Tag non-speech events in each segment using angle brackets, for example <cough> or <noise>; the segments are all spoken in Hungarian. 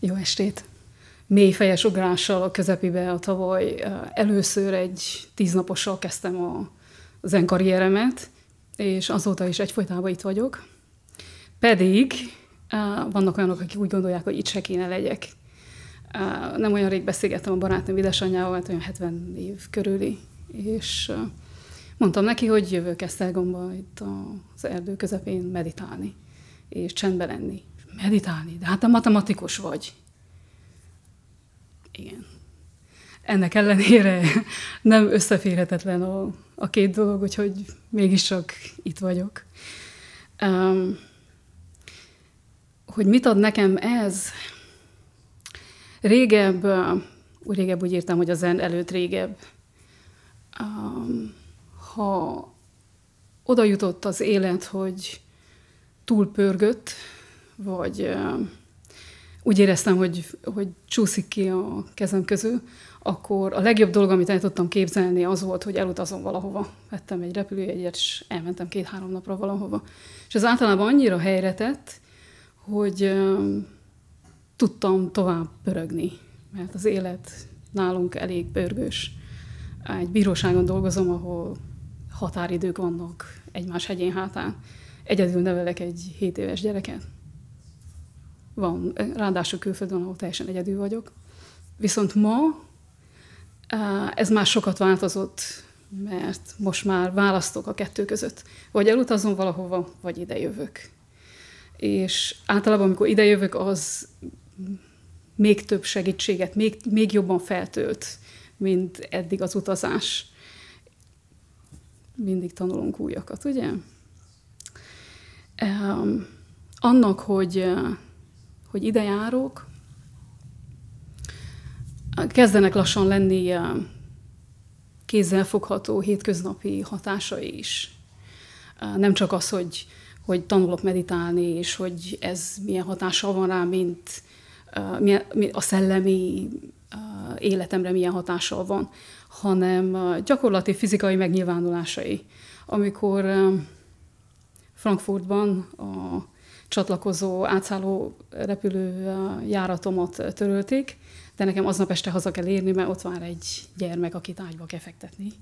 Jó estét! Mély fejes ugrással a közepibe a tavaly először egy tíznapossal kezdtem a zenkarrieremet, és azóta is egyfolytában itt vagyok. Pedig vannak olyanok, akik úgy gondolják, hogy itt se kéne legyek. Nem olyan rég beszélgettem a barátnőm édesanyjával, mert olyan 70 év körüli, és mondtam neki, hogy jövök Esztergomba itt az erdő közepén meditálni, és csendbe lenni, Meditálni? De hát a matematikus vagy. Igen. Ennek ellenére <laughs> nem összeférhetetlen a, a két dolog, úgyhogy mégiscsak itt vagyok. Um, hogy mit ad nekem ez? Régebb, úgy régebb úgy írtam, hogy a zen előtt régebb. Um, ha oda jutott az élet, hogy túlpörgött, vagy úgy éreztem, hogy, hogy csúszik ki a kezem közül, akkor a legjobb dolog, amit el tudtam képzelni, az volt, hogy elutazom valahova. Vettem egy repülőjegyet, és elmentem két-három napra valahova. És ez általában annyira helyre tett, hogy tudtam tovább pörögni, mert az élet nálunk elég pörgős. Egy bíróságon dolgozom, ahol határidők vannak egymás hegyén hátán. Egyedül nevelek egy 7 éves gyereket van, ráadásul külföldön, ahol teljesen egyedül vagyok. Viszont ma ez már sokat változott, mert most már választok a kettő között. Vagy elutazom valahova, vagy idejövök. És általában, amikor idejövök, az még több segítséget, még, még jobban feltölt, mint eddig az utazás. Mindig tanulunk újakat, ugye? Um, annak, hogy hogy ide járok, kezdenek lassan lenni kézzelfogható hétköznapi hatásai is. Nem csak az, hogy, hogy tanulok meditálni, és hogy ez milyen hatással van rá, mint a szellemi életemre milyen hatással van, hanem gyakorlati fizikai megnyilvánulásai. Amikor Frankfurtban a csatlakozó, átszálló repülő járatomat törölték, de nekem aznap este haza kell érni, mert ott van egy gyermek, akit ágyba kell fektetni.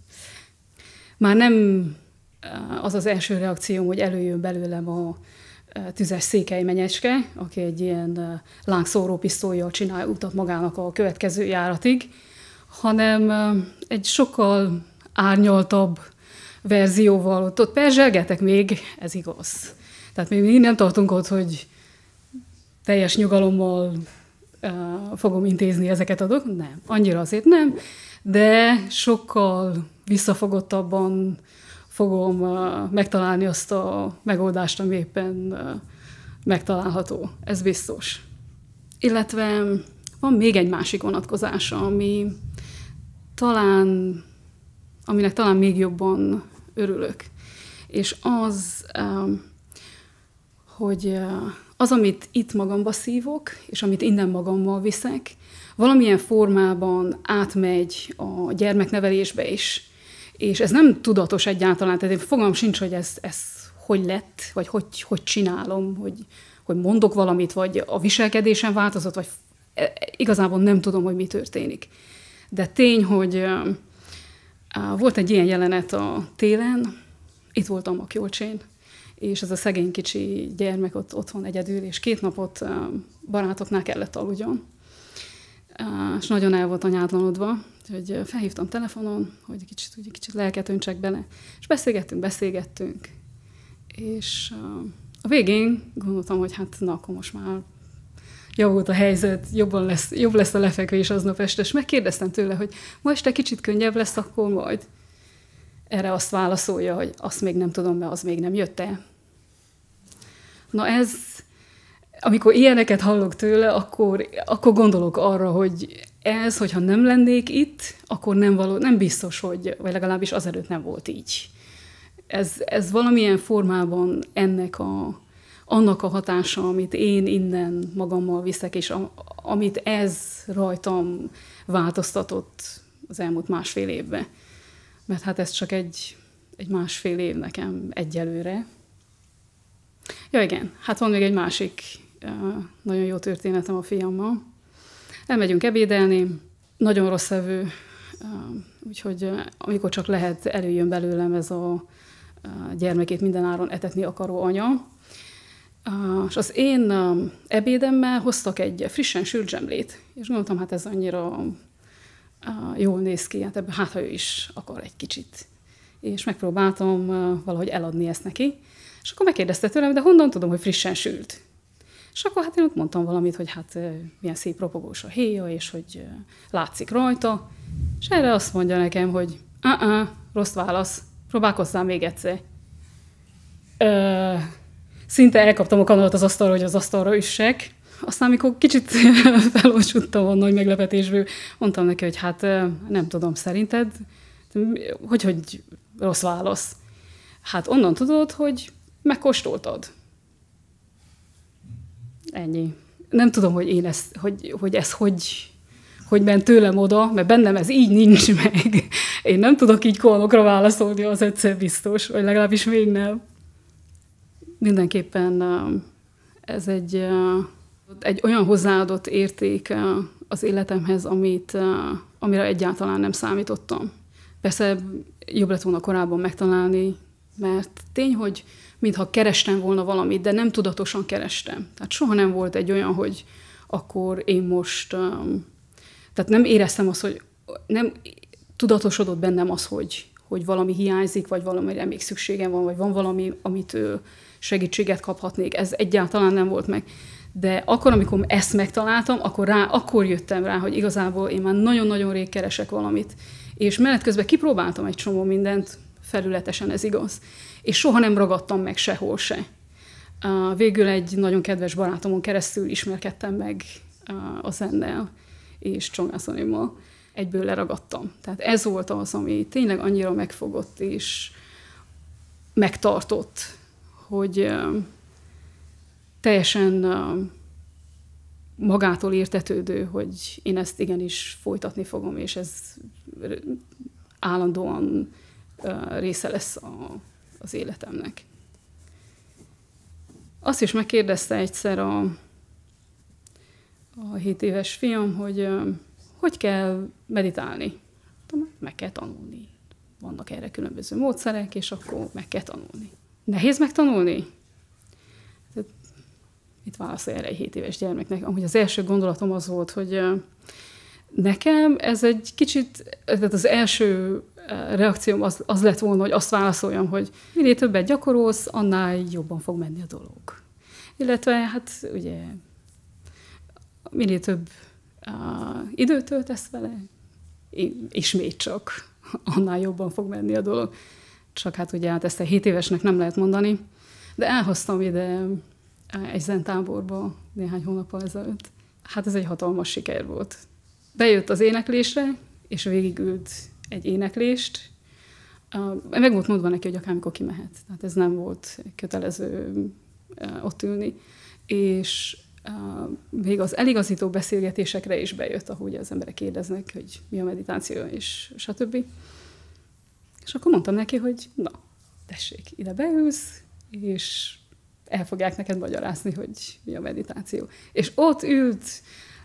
Már nem az az első reakcióm, hogy előjön belőlem a tüzes székely menyecske, aki egy ilyen lángszóró pisztolyjal csinál utat magának a következő járatig, hanem egy sokkal árnyaltabb verzióval ott, ott perzselgetek még, ez igaz. Tehát még mindig nem tartunk ott, hogy teljes nyugalommal uh, fogom intézni ezeket a dolgokat. Nem, annyira azért nem, de sokkal visszafogottabban fogom uh, megtalálni azt a megoldást, ami éppen uh, megtalálható. Ez biztos. Illetve van még egy másik vonatkozása, ami talán, aminek talán még jobban örülök. És az, um, hogy az, amit itt magamba szívok, és amit innen magammal viszek, valamilyen formában átmegy a gyermeknevelésbe is. És ez nem tudatos egyáltalán, tehát én fogalmam sincs, hogy ez, ez hogy lett, vagy hogy, hogy csinálom, hogy, hogy mondok valamit, vagy a viselkedésem változott, vagy e, igazából nem tudom, hogy mi történik. De tény, hogy volt egy ilyen jelenet a télen, itt voltam a kiolcsén, és ez a szegény kicsi gyermek ott otthon egyedül, és két napot barátoknál kellett aludjon. És nagyon el volt anyátlanodva, hogy felhívtam telefonon, hogy kicsit, hogy kicsit lelket öntsek bele, és beszélgettünk, beszélgettünk. És a végén gondoltam, hogy hát na, akkor most már javult a helyzet, jobban lesz, jobb lesz a lefekvés aznap este, és megkérdeztem tőle, hogy ma este kicsit könnyebb lesz, akkor majd erre azt válaszolja, hogy azt még nem tudom, mert az még nem jött el. Na ez, amikor ilyeneket hallok tőle, akkor, akkor gondolok arra, hogy ez, hogyha nem lennék itt, akkor nem, való, nem biztos, hogy, vagy legalábbis azelőtt nem volt így. Ez, ez valamilyen formában ennek a, annak a hatása, amit én innen magammal viszek, és a, amit ez rajtam változtatott az elmúlt másfél évben. Mert hát ez csak egy, egy másfél év nekem egyelőre, Ja igen, hát van még egy másik nagyon jó történetem a fiammal. Elmegyünk ebédelni, nagyon rossz evő, úgyhogy amikor csak lehet, előjön belőlem ez a gyermekét mindenáron etetni akaró anya. És az én ebédemmel hoztak egy frissen sült zsemlét, és gondoltam, hát ez annyira jól néz ki, hát ebben hát, ha ő is akar egy kicsit. És megpróbáltam valahogy eladni ezt neki, és akkor megkérdezte tőlem, de honnan tudom, hogy frissen sült? És akkor hát én ott mondtam valamit, hogy hát milyen szép ropogós a héja, és hogy látszik rajta. És erre azt mondja nekem, hogy a rossz válasz, próbálkozzál még egyszer. Ö, szinte elkaptam a kanalat az asztalra, hogy az asztalra üssek. Aztán, amikor kicsit <laughs> felolcsuttam a nagy meglepetésből, mondtam neki, hogy hát nem tudom, szerinted, hogy, hogy rossz válasz. Hát onnan tudod, hogy megkóstoltad. Ennyi. Nem tudom, hogy én ezt, hogy, hogy ez hogy, hogy ment tőlem oda, mert bennem ez így nincs meg. Én nem tudok így kolmokra válaszolni, az egyszer biztos, vagy legalábbis még nem. Mindenképpen eh, ez egy, eh, egy olyan hozzáadott érték eh, az életemhez, amit, amire egyáltalán nem számítottam. Persze jobb lett volna korábban megtalálni mert tény, hogy mintha kerestem volna valamit, de nem tudatosan kerestem. Tehát soha nem volt egy olyan, hogy akkor én most... Um, tehát nem éreztem azt, hogy nem tudatosodott bennem az, hogy, hogy valami hiányzik, vagy valamire még szükségem van, vagy van valami, amit segítséget kaphatnék. Ez egyáltalán nem volt meg. De akkor, amikor ezt megtaláltam, akkor, rá, akkor jöttem rá, hogy igazából én már nagyon-nagyon rég keresek valamit. És menet közben kipróbáltam egy csomó mindent, felületesen ez igaz. És soha nem ragadtam meg sehol se. Végül egy nagyon kedves barátomon keresztül ismerkedtem meg a zennel és Csongászonimmal. Egyből leragadtam. Tehát ez volt az, ami tényleg annyira megfogott és megtartott, hogy teljesen magától értetődő, hogy én ezt igenis folytatni fogom, és ez állandóan része lesz a, az életemnek. Azt is megkérdezte egyszer a, a 7 éves fiam, hogy hogy kell meditálni. Hát meg kell tanulni. Vannak erre különböző módszerek, és akkor meg kell tanulni. Nehéz megtanulni? Itt válasz erre egy 7 éves gyermeknek? Amúgy az első gondolatom az volt, hogy nekem ez egy kicsit, tehát az első reakcióm az, az lett volna, hogy azt válaszoljam, hogy minél többet gyakorolsz, annál jobban fog menni a dolog. Illetve hát ugye minél több uh, időt töltesz vele, ismét csak annál jobban fog menni a dolog. Csak hát ugye hát ezt a 7 évesnek nem lehet mondani, de elhoztam ide egy zentáborba néhány hónap ezelőtt. Hát ez egy hatalmas siker volt. Bejött az éneklésre, és végigült egy éneklést. Meg volt mondva neki, hogy akármikor kimehet. Tehát ez nem volt kötelező ott ülni. És még az eligazító beszélgetésekre is bejött, ahogy az emberek kérdeznek, hogy mi a meditáció, és stb. És akkor mondtam neki, hogy na, tessék, ide beülsz, és el fogják neked magyarázni, hogy mi a meditáció. És ott ült,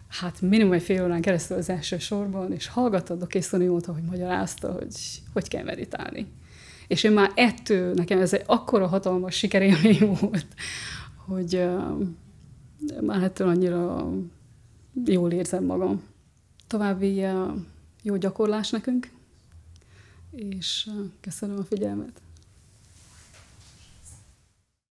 hát minimum fél órán keresztül az első sorban, és hallgatod a mondta, hogy magyarázta, hogy hogy kell meditálni. És én már ettől, nekem ez egy akkora hatalmas sikerélmény <laughs> volt, hogy uh, már ettől annyira jól érzem magam. További uh, jó gyakorlás nekünk, és uh, köszönöm a figyelmet.